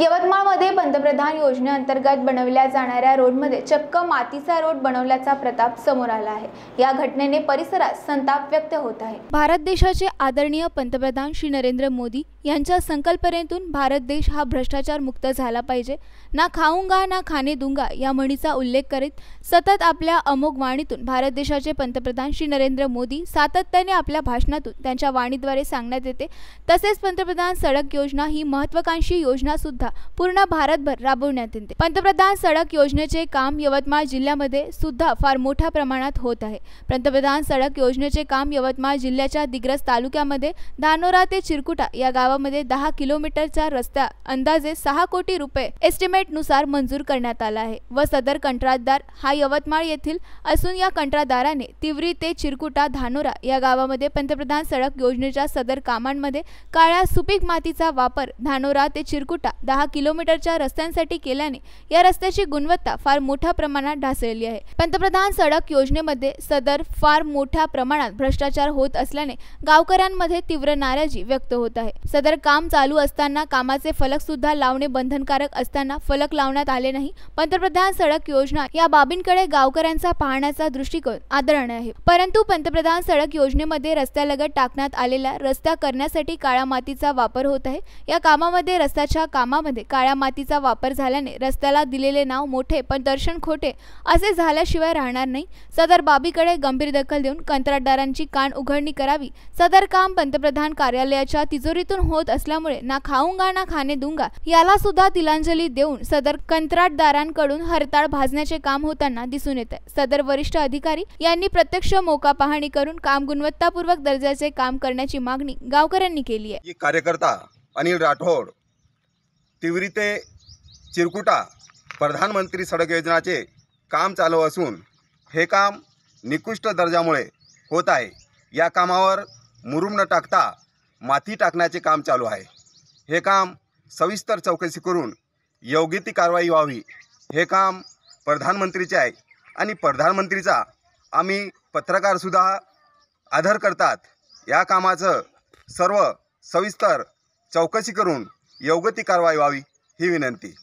यवतमाळमध्ये पंतप्रधान योजनेअंतर्गत बनवल्या जाणाऱ्या रोडमध्ये चक्क मातीचा रोड बनवल्याचा प्रताप समोर आला आहे या घटनेने परिसरात संताप व्यक्त होत आहे भारत देशाचे आदरणीय पंतप्रधान श्री नरेंद्र मोदी यांच्या संकल्पनेतून भारत देश हा भ्रष्टाचार मुक्त झाला पाहिजे ना खाऊंगा ना खाणे दुंगा या म्हणीचा उल्लेख करीत सतत आपल्या अमोघ वाणीतून भारत देशाचे पंतप्रधान श्री नरेंद्र मोदी सातत्याने आपल्या भाषणातून त्यांच्या वाणीद्वारे सांगण्यात येते तसेच पंतप्रधान सडक योजना ही महत्वाकांक्षी योजना सुद्धा सुद्धा पूर्ण भारतभर राबवण्यात येते पंतप्रधान सडक योजनेचे काम यवतमाळ जिल्ह्यामध्ये सुद्धा फार मोठ्या प्रमाणात होत आहे पंतप्रधान सडक योजनेचे काम यवतमाळ जिल्ह्याच्या दिग्रस तालुक्यामध्ये धानोरा ते चिरकुटा या गावामध्ये दहा किलोमीटरचा रस्ता अंदाजे सहा कोटी रुपये एस्टिमेटनुसार मंजूर करण्यात आला आहे व सदर कंत्राटदार हा यवतमाळ येथील असून या कंत्राटदाराने तिवरी ते चिरकुटा धानोरा या गावामध्ये पंतप्रधान सडक योजनेच्या सदर कामांमध्ये काळ्या सुपीक मातीचा वापर धानोरा ते चिरकुटा दहा किलोमीटरच्या रस्त्यांसाठी केल्याने या रस्त्याची गुणवत्ता फार मोठ्या प्रमाणात ढासळली आहे पंतप्रधान सडक योजनेमध्ये सदर फार मोठ्या प्रमाणात भ्रष्टाचार होत असल्याने गावकऱ्यांमध्ये तीव्र नाराजी व्यक्त होत आहे सदर काम चालू असताना कामाचे फलक सुद्धा लावणे बंधनकारक असताना फलक लावण्यात आले नाही पंतप्रधान सडक योजना या बाबींकडे गावकऱ्यांचा पाहण्याचा दृष्टिकोन आदरणीय आहे परंतु पंतप्रधान सडक योजनेमध्ये रस्त्यालगत टाकण्यात आलेला रस्ता करण्यासाठी काळा मातीचा वापर होत आहे या कामामध्ये रस्त्याच्या कामा गावामध्ये काळ्या मातीचा वापर झाल्याने रस्त्याला दिलेले नाव मोठे पण दर्शन खोटे असे झाल्याशिवाय राहणार नाही सदर बाबीकडे गंभीर दखल देऊन कंत्राटदारांची कान उघडणी करावी सदर काम पंतप्रधान कार्यालयाच्या तिजोरीतून होत असल्यामुळे ना खाऊंगा ना खाणे दुंगा याला सुद्धा तिलांजली देऊन सदर कंत्राटदारांकडून हरताळ भाजण्याचे काम होताना दिसून येत सदर वरिष्ठ अधिकारी यांनी प्रत्यक्ष मोका पाहणी करून काम गुणवत्तापूर्वक दर्जाचे काम करण्याची मागणी गावकऱ्यांनी केली आहे कार्यकर्ता अनिल राठोड तिवरी ते चिरकुटा प्रधानमंत्री सडक योजनाचे काम चालू असून हे काम निकृष्ट दर्जामुळे होत आहे या कामावर मुरुम न टाकता माती टाकण्याचे काम चालू आहे हे काम सविस्तर चौकशी करून योग्य ती कारवाई व्हावी हे काम प्रधानमंत्रीचे आहे आणि प्रधानमंत्रीचा आम्ही पत्रकारसुद्धा आदर करतात या कामाचं सर्व सविस्तर चौकशी करून योग्य कारवाई व्हावी ही विनंती